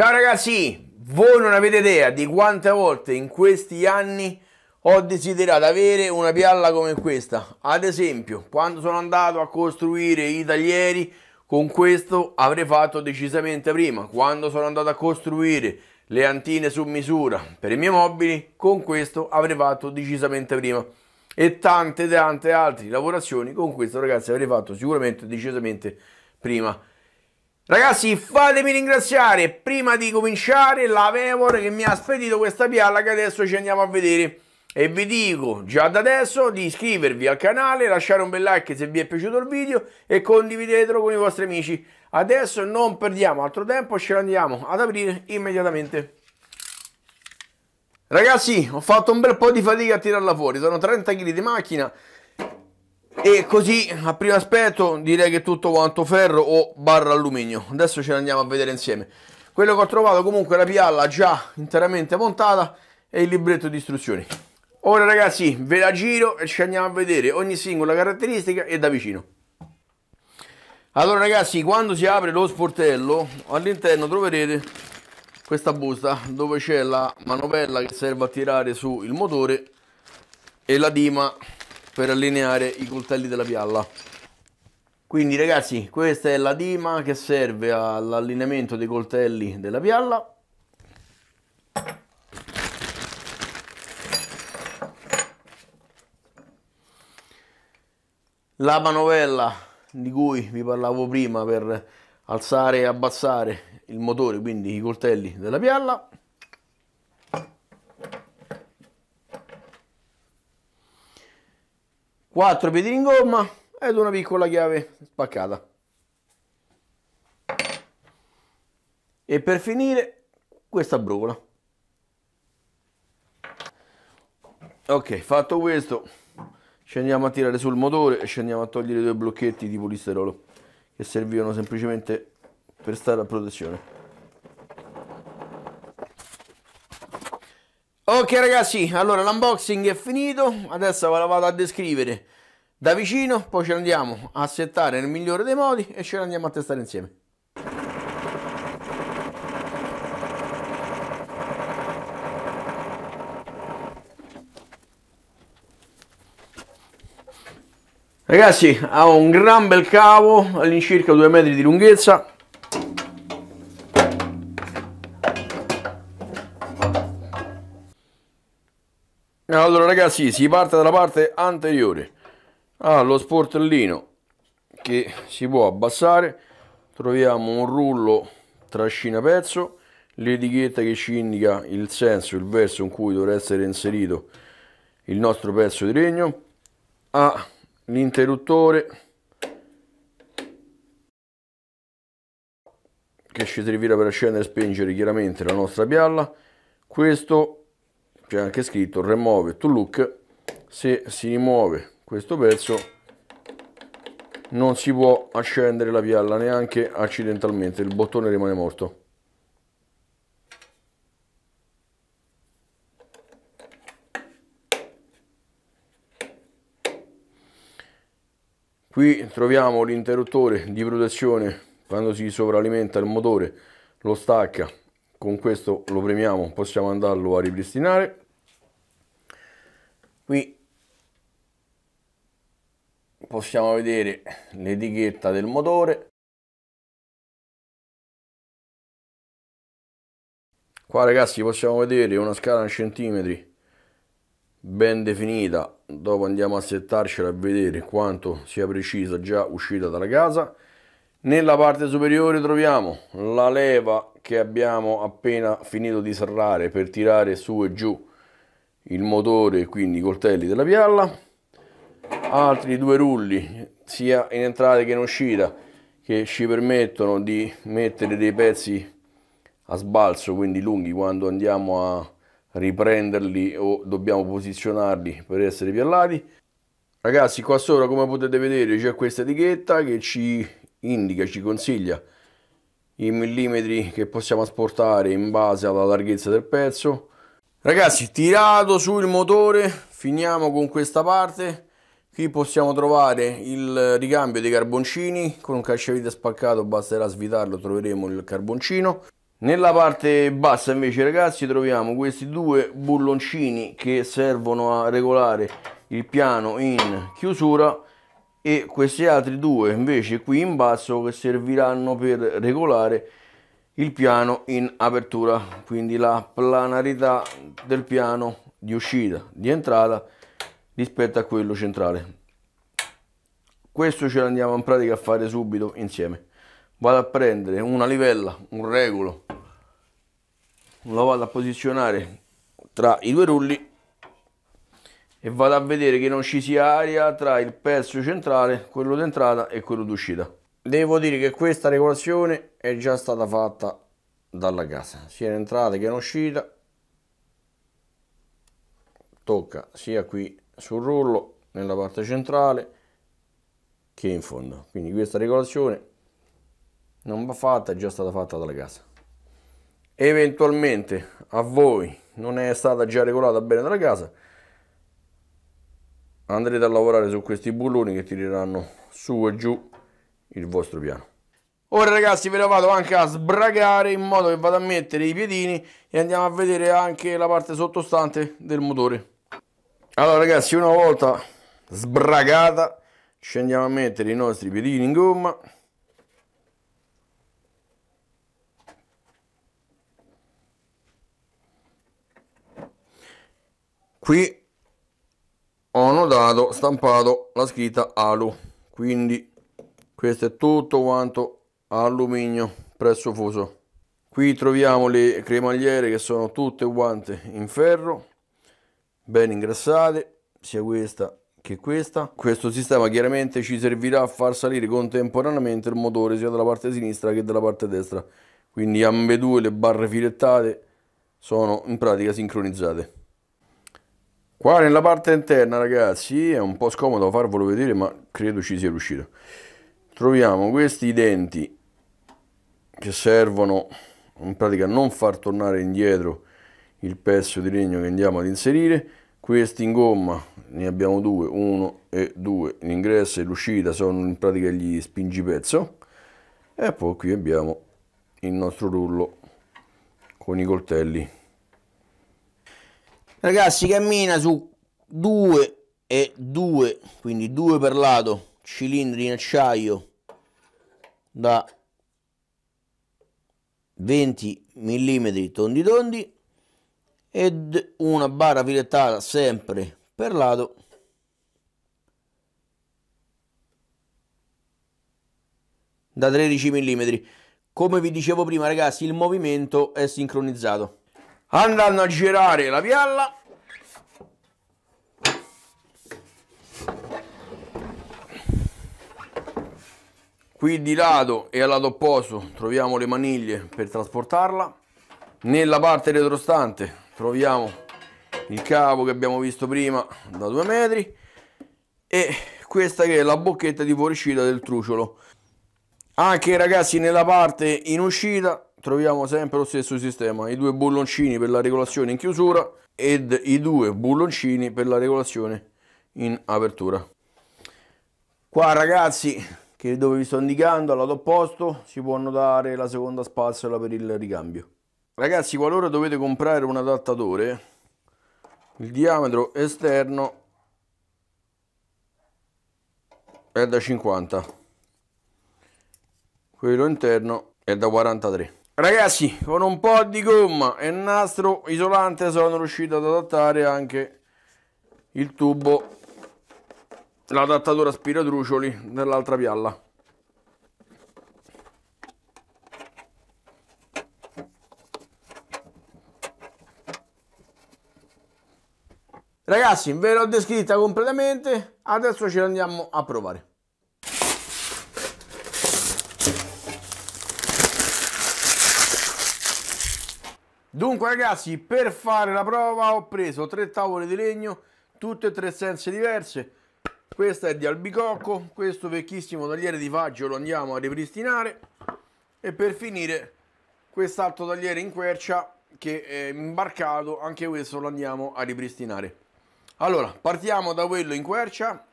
Ciao ragazzi, voi non avete idea di quante volte in questi anni ho desiderato avere una pialla come questa. Ad esempio, quando sono andato a costruire i taglieri, con questo avrei fatto decisamente prima. Quando sono andato a costruire le antine su misura per i miei mobili, con questo avrei fatto decisamente prima. E tante tante altre lavorazioni con questo ragazzi avrei fatto sicuramente decisamente prima. Ragazzi, fatemi ringraziare prima di cominciare la Vevor che mi ha spedito questa pialla che adesso ci andiamo a vedere. E vi dico già da adesso di iscrivervi al canale, lasciare un bel like se vi è piaciuto il video e condividetelo con i vostri amici. Adesso non perdiamo altro tempo, ce l'andiamo ad aprire immediatamente. Ragazzi, ho fatto un bel po' di fatica a tirarla fuori, sono 30 kg di macchina, e così a primo aspetto direi che tutto quanto ferro o barra alluminio. Adesso ce l'andiamo a vedere insieme. Quello che ho trovato comunque è la pialla già interamente montata e il libretto di istruzioni. Ora ragazzi ve la giro e ci andiamo a vedere ogni singola caratteristica e da vicino. Allora ragazzi quando si apre lo sportello all'interno troverete questa busta dove c'è la manovella che serve a tirare su il motore e la dima per allineare i coltelli della pialla quindi ragazzi questa è la dima che serve all'allineamento dei coltelli della pialla la manovella di cui vi parlavo prima per alzare e abbassare il motore quindi i coltelli della pialla 4 piedi in gomma ed una piccola chiave spaccata. E per finire questa brugola Ok, fatto questo, scendiamo a tirare sul motore e scendiamo a togliere due blocchetti di polisterolo che servivano semplicemente per stare a protezione. Ok ragazzi, allora l'unboxing è finito, adesso ve la vado a descrivere da vicino, poi ce l'andiamo a settare nel migliore dei modi e ce l'andiamo a testare insieme. Ragazzi, ha un gran bel cavo, all'incirca 2 metri di lunghezza, Eh, allora ragazzi, si parte dalla parte anteriore. Allo ah, sportellino che si può abbassare, troviamo un rullo trascina pezzo, l'etichetta che ci indica il senso, il verso in cui dovrà essere inserito il nostro pezzo di legno, ah, l'interruttore che ci servirà per accendere e spingere chiaramente la nostra pialla, questo c'è anche scritto remove to look se si rimuove questo pezzo non si può accendere la pialla neanche accidentalmente il bottone rimane morto qui troviamo l'interruttore di protezione quando si sovralimenta il motore lo stacca con questo lo premiamo possiamo andarlo a ripristinare qui possiamo vedere l'etichetta del motore qua ragazzi possiamo vedere una scala in centimetri ben definita dopo andiamo a settarcela a vedere quanto sia precisa già uscita dalla casa nella parte superiore troviamo la leva che abbiamo appena finito di serrare per tirare su e giù il motore, quindi i coltelli della pialla, altri due rulli sia in entrata che in uscita che ci permettono di mettere dei pezzi a sbalzo, quindi lunghi quando andiamo a riprenderli o dobbiamo posizionarli per essere piallati. Ragazzi qua sopra come potete vedere c'è questa etichetta che ci indica, ci consiglia i millimetri che possiamo asportare in base alla larghezza del pezzo ragazzi tirato sul motore finiamo con questa parte qui possiamo trovare il ricambio dei carboncini con un cacciavite spaccato basterà svitarlo troveremo il carboncino nella parte bassa invece ragazzi troviamo questi due bulloncini che servono a regolare il piano in chiusura e questi altri due invece qui in basso che serviranno per regolare il piano in apertura quindi la planarità del piano di uscita di entrata rispetto a quello centrale questo ce l'andiamo in pratica a fare subito insieme vado a prendere una livella un regolo la vado a posizionare tra i due rulli e vado a vedere che non ci sia aria tra il pezzo centrale, quello d'entrata e quello d'uscita. Devo dire che questa regolazione è già stata fatta dalla casa, sia in entrata che in uscita. Tocca sia qui sul rullo, nella parte centrale, che in fondo. Quindi questa regolazione non va fatta, è già stata fatta dalla casa. Eventualmente a voi non è stata già regolata bene dalla casa, andrete a lavorare su questi bulloni che tireranno su e giù il vostro piano. Ora ragazzi ve la vado anche a sbragare in modo che vado a mettere i piedini e andiamo a vedere anche la parte sottostante del motore. Allora ragazzi una volta sbragata ci andiamo a mettere i nostri piedini in gomma. Qui ho notato stampato la scritta alu quindi questo è tutto quanto alluminio presso fuso qui troviamo le cremagliere che sono tutte quante in ferro ben ingrassate sia questa che questa questo sistema chiaramente ci servirà a far salire contemporaneamente il motore sia dalla parte sinistra che dalla parte destra quindi ambedue le barre filettate sono in pratica sincronizzate Qua nella parte interna ragazzi è un po' scomodo farvelo vedere ma credo ci sia riuscito. Troviamo questi denti che servono in pratica a non far tornare indietro il pezzo di legno che andiamo ad inserire. Questi in gomma ne abbiamo due, uno e due, l'ingresso e l'uscita sono in pratica gli spingi pezzo E poi qui abbiamo il nostro rullo con i coltelli ragazzi cammina su due e due quindi due per lato cilindri in acciaio da 20 mm tondi tondi ed una barra filettata sempre per lato da 13 mm come vi dicevo prima ragazzi il movimento è sincronizzato andando a girare la pialla qui di lato e al lato opposto troviamo le maniglie per trasportarla nella parte retrostante troviamo il cavo che abbiamo visto prima da due metri e questa che è la bocchetta di fuoriuscita del truciolo anche ragazzi nella parte in uscita troviamo sempre lo stesso sistema, i due bulloncini per la regolazione in chiusura ed i due bulloncini per la regolazione in apertura. Qua ragazzi, che dove vi sto indicando, al lato opposto, si può notare la seconda spazzola per il ricambio. Ragazzi, qualora dovete comprare un adattatore, il diametro esterno è da 50 quello interno è da 43 Ragazzi, con un po' di gomma e nastro isolante sono riuscito ad adattare anche il tubo, l'adattatore aspiratrucioli dell'altra pialla. Ragazzi, ve l'ho descritta completamente, adesso ce l'andiamo a provare. Dunque ragazzi, per fare la prova ho preso tre tavole di legno, tutte e tre essenze diverse. Questa è di albicocco, questo vecchissimo tagliere di faggio lo andiamo a ripristinare e per finire quest'altro tagliere in quercia che è imbarcato, anche questo lo andiamo a ripristinare. Allora, partiamo da quello in quercia.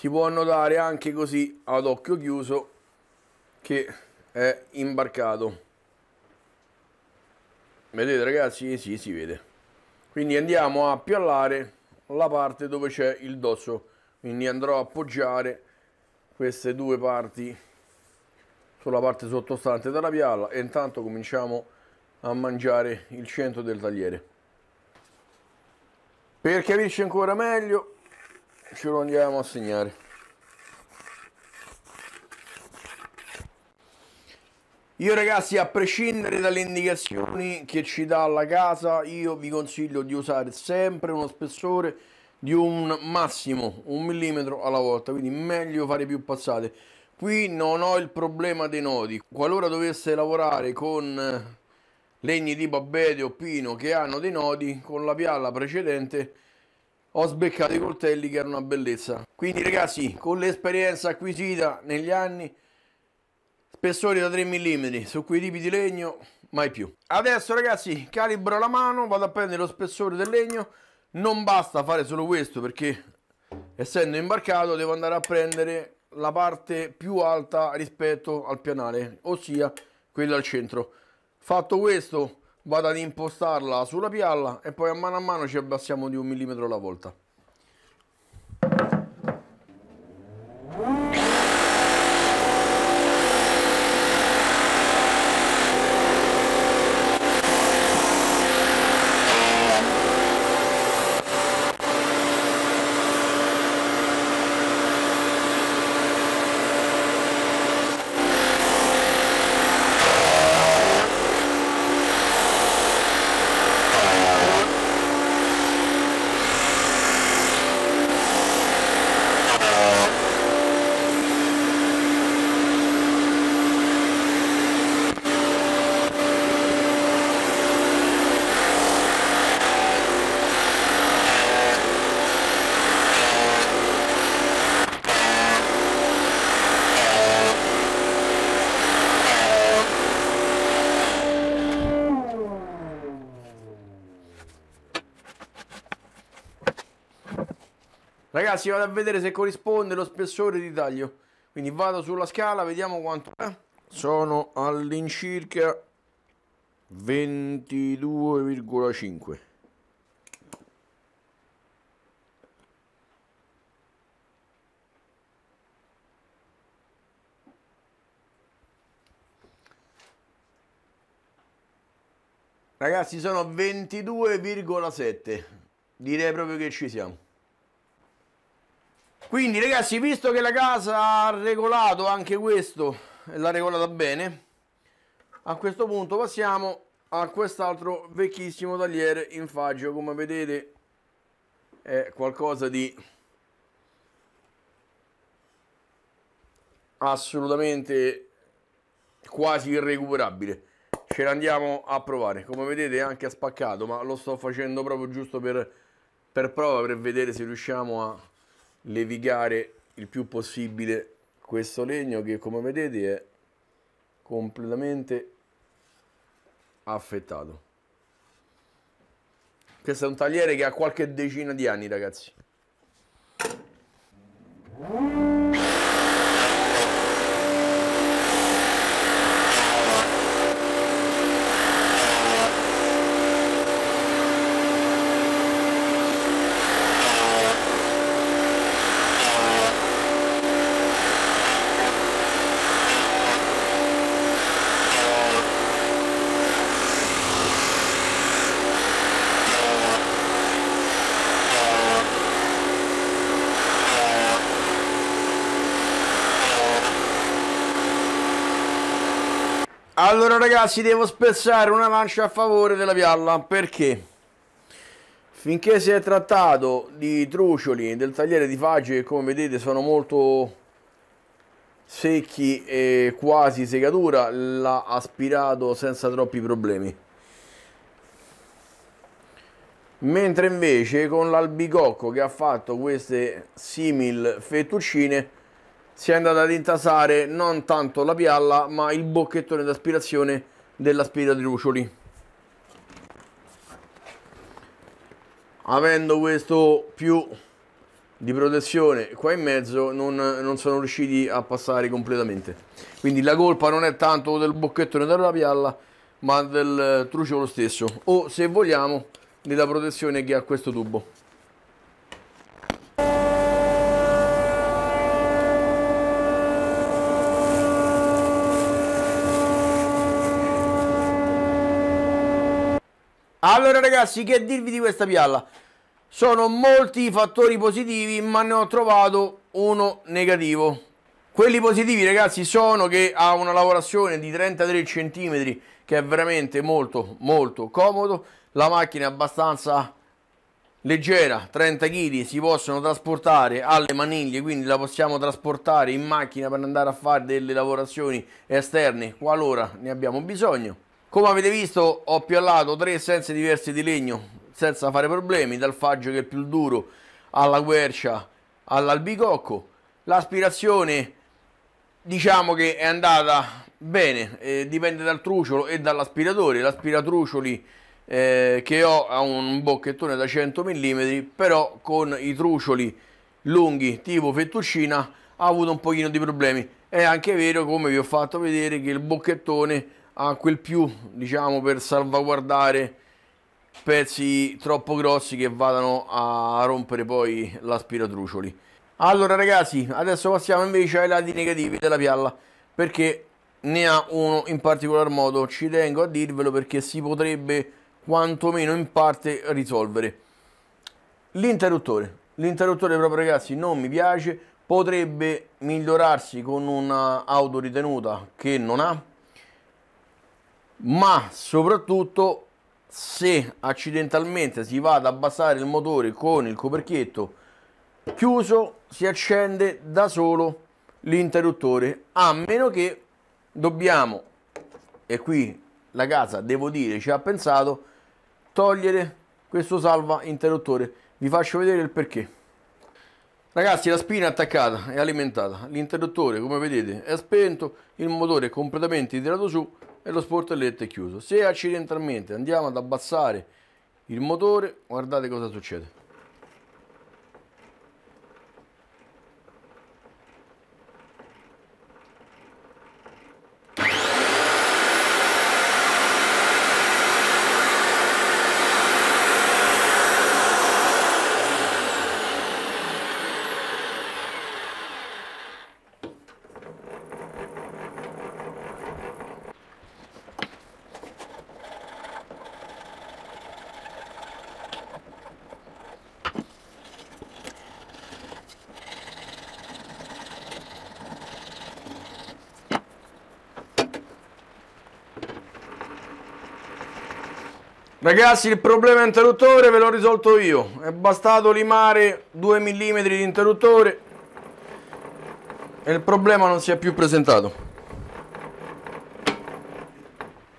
si può notare anche così ad occhio chiuso che è imbarcato vedete ragazzi sì si vede quindi andiamo a piallare la parte dove c'è il dosso quindi andrò a appoggiare queste due parti sulla parte sottostante della pialla e intanto cominciamo a mangiare il centro del tagliere per capirci ancora meglio ce lo andiamo a segnare. Io ragazzi, a prescindere dalle indicazioni che ci dà la casa, io vi consiglio di usare sempre uno spessore di un massimo, un millimetro alla volta, quindi meglio fare più passate. Qui non ho il problema dei nodi, qualora dovesse lavorare con eh, legni tipo abete o pino che hanno dei nodi, con la pialla precedente ho sbeccato i coltelli che erano una bellezza. Quindi ragazzi, con l'esperienza acquisita negli anni, spessori da 3 mm su quei tipi di legno, mai più. Adesso ragazzi, calibro la mano, vado a prendere lo spessore del legno, non basta fare solo questo perché essendo imbarcato devo andare a prendere la parte più alta rispetto al pianale, ossia quella al centro. Fatto questo, vado ad impostarla sulla pialla e poi a mano a mano ci abbassiamo di un millimetro alla volta. Ragazzi vado a vedere se corrisponde lo spessore di taglio. Quindi vado sulla scala, vediamo quanto è. Sono all'incirca 22,5. Ragazzi sono 22,7 Direi proprio che ci siamo quindi ragazzi visto che la casa ha regolato anche questo l'ha regolata bene a questo punto passiamo a quest'altro vecchissimo tagliere in faggio come vedete è qualcosa di assolutamente quasi irrecuperabile ce l'andiamo a provare come vedete è anche a spaccato ma lo sto facendo proprio giusto per, per prova per vedere se riusciamo a levigare il più possibile questo legno che come vedete è completamente affettato questo è un tagliere che ha qualche decina di anni ragazzi Allora ragazzi devo spezzare una lancia a favore della pialla perché finché si è trattato di trucioli del tagliere di fagie che come vedete sono molto secchi e quasi segatura l'ha aspirato senza troppi problemi mentre invece con l'albicocco che ha fatto queste simil fettuccine si è andata ad intasare non tanto la pialla ma il bocchettone d'aspirazione dell'aspiradirucioli. Avendo questo più di protezione qua in mezzo non, non, sono riusciti a passare completamente quindi la colpa non è tanto del bocchettone della pialla ma del eh, truciolo stesso o se vogliamo della protezione che ha questo tubo Allora ragazzi, che dirvi di questa pialla? Sono molti i fattori positivi, ma ne ho trovato uno negativo. Quelli positivi ragazzi sono che ha una lavorazione di 33 cm che è veramente molto molto comodo, la macchina è abbastanza leggera, 30 kg, si possono trasportare alle maniglie, quindi la possiamo trasportare in macchina per andare a fare delle lavorazioni esterne qualora ne abbiamo bisogno. Come avete visto ho piallato tre essenze diverse di legno senza fare problemi, dal faggio che è più duro alla quercia all'albicocco. L'aspirazione diciamo che è andata bene, eh, dipende dal truciolo e dall'aspiratore. L'aspiratrucioli eh, che ho ha un bocchettone da 100 mm, però con i trucioli lunghi tipo fettuccina ha avuto un pochino di problemi. È anche vero, come vi ho fatto vedere, che il bocchettone a quel più diciamo per salvaguardare pezzi troppo grossi che vadano a rompere poi l'aspiratrucioli allora ragazzi adesso passiamo invece ai lati negativi della pialla perché ne ha uno in particolar modo ci tengo a dirvelo perché si potrebbe quantomeno in parte risolvere l'interruttore l'interruttore proprio ragazzi non mi piace potrebbe migliorarsi con una ritenuta che non ha ma soprattutto se accidentalmente si va ad abbassare il motore con il coperchietto chiuso si accende da solo l'interruttore a meno che dobbiamo e qui la casa devo dire ci ha pensato togliere questo salva interruttore vi faccio vedere il perché Ragazzi la spina è attaccata e alimentata, l'interruttore come vedete è spento, il motore è completamente tirato su, e lo sportelletto è chiuso. Se accidentalmente andiamo ad abbassare il motore, guardate cosa succede. Ragazzi il problema interruttore ve l'ho risolto io, è bastato limare 2 mm di interruttore e il problema non si è più presentato,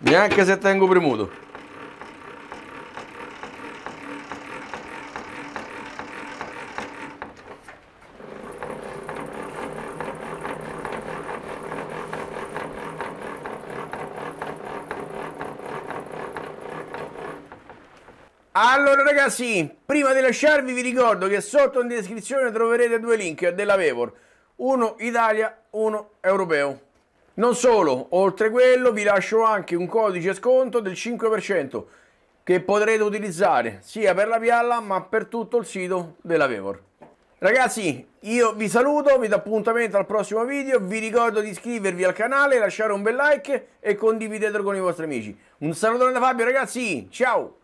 neanche se tengo premuto. Allora ragazzi, prima di lasciarvi vi ricordo che sotto in descrizione troverete due link della Vevor, uno Italia, uno europeo. Non solo, oltre a quello vi lascio anche un codice sconto del 5% che potrete utilizzare sia per la pialla ma per tutto il sito della Vevor. Ragazzi, io vi saluto, vi do appuntamento al prossimo video, vi ricordo di iscrivervi al canale, lasciare un bel like e condividetelo con i vostri amici. Un saluto da Fabio ragazzi, ciao!